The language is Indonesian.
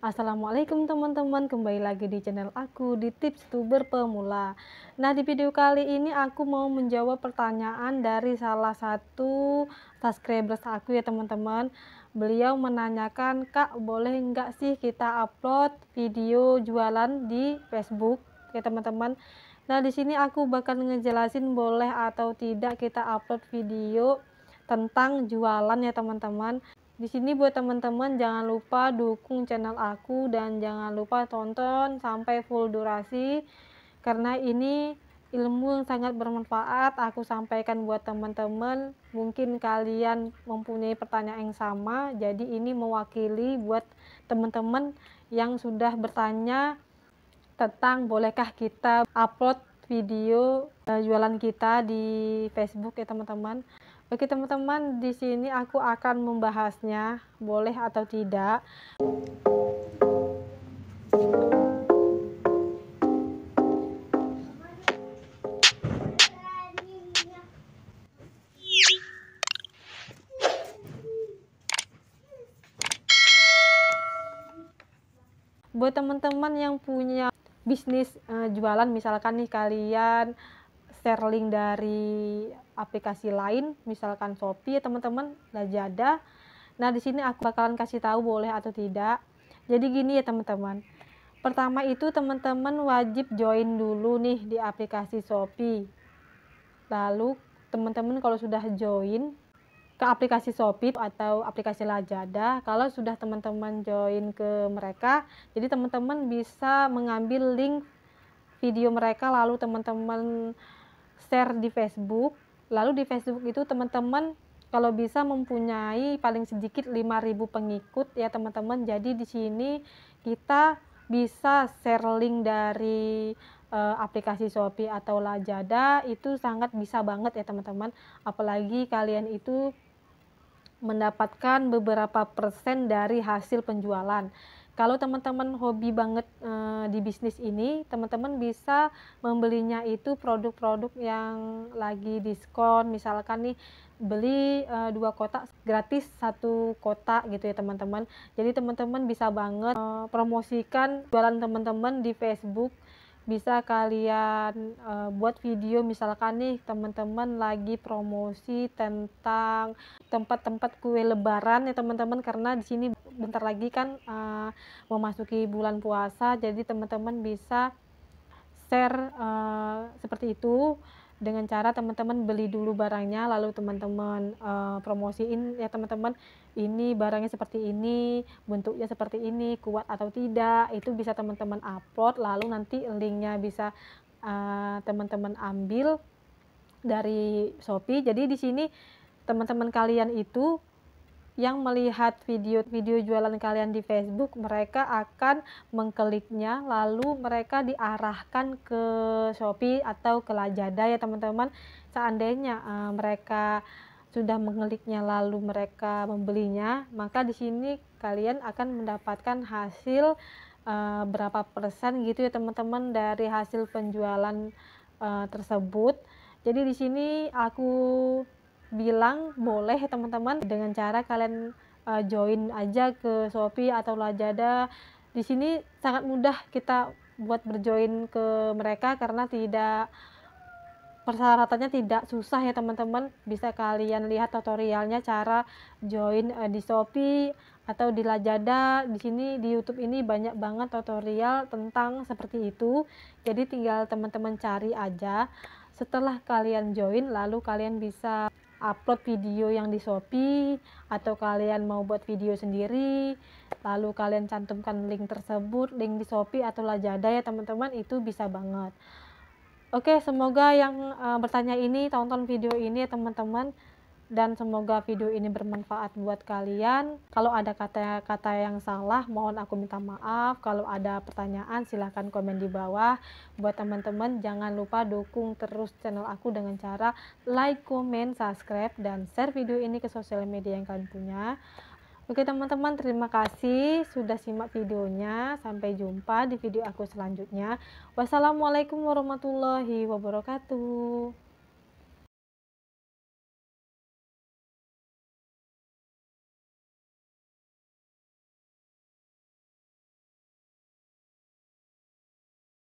Assalamualaikum teman-teman, kembali lagi di channel aku di tips tuber pemula Nah di video kali ini aku mau menjawab pertanyaan dari salah satu subscribers aku ya teman-teman Beliau menanyakan, kak boleh nggak sih kita upload video jualan di Facebook ya teman-teman Nah di sini aku bakal ngejelasin boleh atau tidak kita upload video tentang jualan ya teman-teman di sini buat teman-teman jangan lupa dukung channel aku dan jangan lupa tonton sampai full durasi karena ini ilmu yang sangat bermanfaat aku sampaikan buat teman-teman. Mungkin kalian mempunyai pertanyaan yang sama, jadi ini mewakili buat teman-teman yang sudah bertanya tentang bolehkah kita upload video eh, jualan kita di Facebook ya teman-teman. Bagi teman-teman di sini aku akan membahasnya boleh atau tidak. Buat teman-teman yang punya bisnis uh, jualan misalkan nih kalian share link dari aplikasi lain, misalkan Shopee, teman-teman, Lazada. Nah, di sini aku bakalan kasih tahu boleh atau tidak. Jadi gini ya, teman-teman. Pertama itu teman-teman wajib join dulu nih di aplikasi Shopee. Lalu teman-teman kalau sudah join ke aplikasi Shopee atau aplikasi Lazada, kalau sudah teman-teman join ke mereka, jadi teman-teman bisa mengambil link video mereka lalu teman-teman share di Facebook. Lalu di Facebook itu teman-teman kalau bisa mempunyai paling sedikit 5.000 pengikut ya teman-teman. Jadi di sini kita bisa share link dari uh, aplikasi Shopee atau Lazada itu sangat bisa banget ya teman-teman. Apalagi kalian itu mendapatkan beberapa persen dari hasil penjualan. Kalau teman-teman hobi banget uh, di bisnis ini, teman-teman bisa membelinya itu produk-produk yang lagi diskon, misalkan nih beli uh, dua kotak gratis satu kotak gitu ya teman-teman. Jadi teman-teman bisa banget uh, promosikan jualan teman-teman di Facebook bisa kalian uh, buat video misalkan nih teman-teman lagi promosi tentang tempat-tempat kue lebaran ya teman-teman karena di sini bentar lagi kan uh, memasuki bulan puasa jadi teman-teman bisa share uh, seperti itu dengan cara teman-teman beli dulu barangnya lalu teman-teman uh, promosiin ya teman-teman ini barangnya seperti ini bentuknya seperti ini kuat atau tidak itu bisa teman-teman upload lalu nanti linknya bisa uh, eh, teman -teman ambil dari Shopee jadi di sini teman-teman kalian itu yang melihat video-video jualan kalian di Facebook, mereka akan mengkliknya, lalu mereka diarahkan ke Shopee atau ke Lazada ya teman-teman. Seandainya uh, mereka sudah mengkliknya lalu mereka membelinya, maka di sini kalian akan mendapatkan hasil uh, berapa persen gitu ya teman-teman dari hasil penjualan uh, tersebut. Jadi di sini aku bilang boleh teman-teman dengan cara kalian uh, join aja ke Shopee atau Lazada. Di sini sangat mudah kita buat berjoin ke mereka karena tidak persyaratannya tidak susah ya teman-teman bisa kalian lihat tutorialnya cara join uh, di Shopee atau di Lazada di sini di YouTube ini banyak banget tutorial tentang seperti itu jadi tinggal teman-teman cari aja setelah kalian join lalu kalian bisa upload video yang di Shopee atau kalian mau buat video sendiri lalu kalian cantumkan link tersebut link di Shopee atau Lazada ya teman-teman itu bisa banget oke semoga yang uh, bertanya ini tonton video ini teman ya, teman-teman dan semoga video ini bermanfaat buat kalian. Kalau ada kata-kata yang salah, mohon aku minta maaf. Kalau ada pertanyaan, silahkan komen di bawah. Buat teman-teman, jangan lupa dukung terus channel aku dengan cara like, comment, subscribe, dan share video ini ke sosial media yang kalian punya. Oke teman-teman, terima kasih sudah simak videonya. Sampai jumpa di video aku selanjutnya. Wassalamualaikum warahmatullahi wabarakatuh.